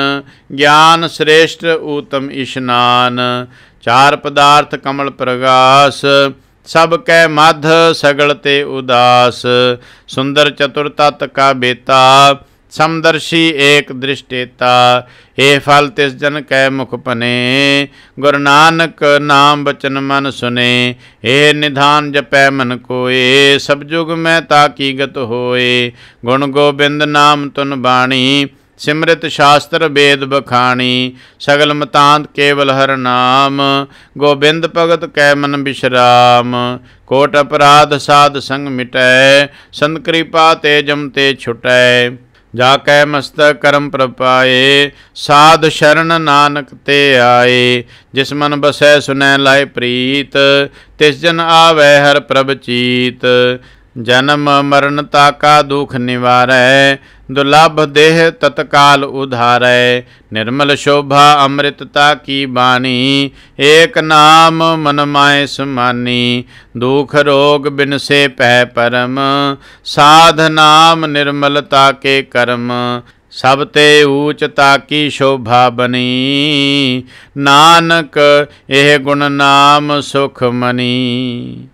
ਗਿਆਨ ਸ੍ਰੇਸ਼ਟ ਊਤਮ ਇਸ਼ਨਾਨ ਚਾਰ ਪਦਾਰਥ ਕਮਲ ਪ੍ਰਗਾਸ ਸਭ ਕੈ ਮਧ ਸਗਲ ਤੇ ਉਦਾਸ ਸੁੰਦਰ ਚਤੁਰ ਤਤ ਕਾ ਬੇਤਾ ਸਮਦਰਸ਼ੀ ਏਕ ਦ੍ਰਿਸ਼ਟੇਤਾ ਏ ਫਲ ਤਿਸ ਜਨ ਕੈ ਮੁਖ ਭਨੇ ਗੁਰ ਨਾਨਕ ਨਾਮ ਬਚਨ ਮਨ ਸੁਨੇ ਏ ਨਿਧਾਨ ਜਪੈ ਮਨ ਕੋਏ ਸਭ ਜੁਗ ਮੈਂ ਤਾ ਕੀਗਤ ਹੋਏ ਗੁਣ ਗੋਬਿੰਦ ਨਾਮ ਤੁਨ ਬਾਣੀ ਸਿਮਰਿਤ ਸ਼ਾਸਤਰ ਵੇਦ ਬਖਾਣੀ ਸਗਲ ਮਤਾਂਤ ਕੇਵਲ ਹਰ ਨਾਮ ਗੋਬਿੰਦ ਭਗਤ ਕੈ ਮਨ ਬਿਸ਼ਰਾਮ ਕੋਟ ਅਪਰਾਧ ਸਾਧ ਸੰਗ ਮਿਟੈ ਸੰਤ ਕਿਰਪਾ ਤੇ ਜਮ ਤੇ ਛੁਟੈ ਜਾ ਕੈ ਮਸਤ ਕਰਮ ਪ੍ਰਪਾਏ ਸਾਧ ਸ਼ਰਨ ਨਾਨਕ ਤੇ ਆਏ ਜਿਸ ਮਨ ਬਸੈ ਸੁਨੈ ਲਾਇ ਪ੍ਰੀਤ ਤਿਸ ਜਨ ਆਵੈ ਹਰ ਪ੍ਰਭ ਚੀਤ ਜਨਮ ਮਰਨ ਤਾਕਾ ਦੁਖ ਨਿਵਾਰੈ ਦੁਲਭ ਦੇਹ ਤਤਕਾਲ ਉਧਾਰੈ ਨਿਰਮਲ ਸ਼ੋਭਾ ਅੰਮ੍ਰਿਤਤਾ ਕੀ ਬਾਣੀ ਏਕ ਨਾਮ ਮਨ ਮਾਇ ਸਮਾਨੀ ਦੁਖ ਰੋਗ ਬਿਨਸੇ ਪੈ ਪਰਮ ਸਾਧ ਨਾਮ ਨਿਰਮਲਤਾ ਕੇ ਕਰਮ ਸਭ ਤੇ ਊਚ ਤਾਕੀ ਸ਼ੋਭਾ ਬਣੀ ਨਾਨਕ ਇਹ ਗੁਣ ਨਾਮ ਸੁਖ ਮਨੀ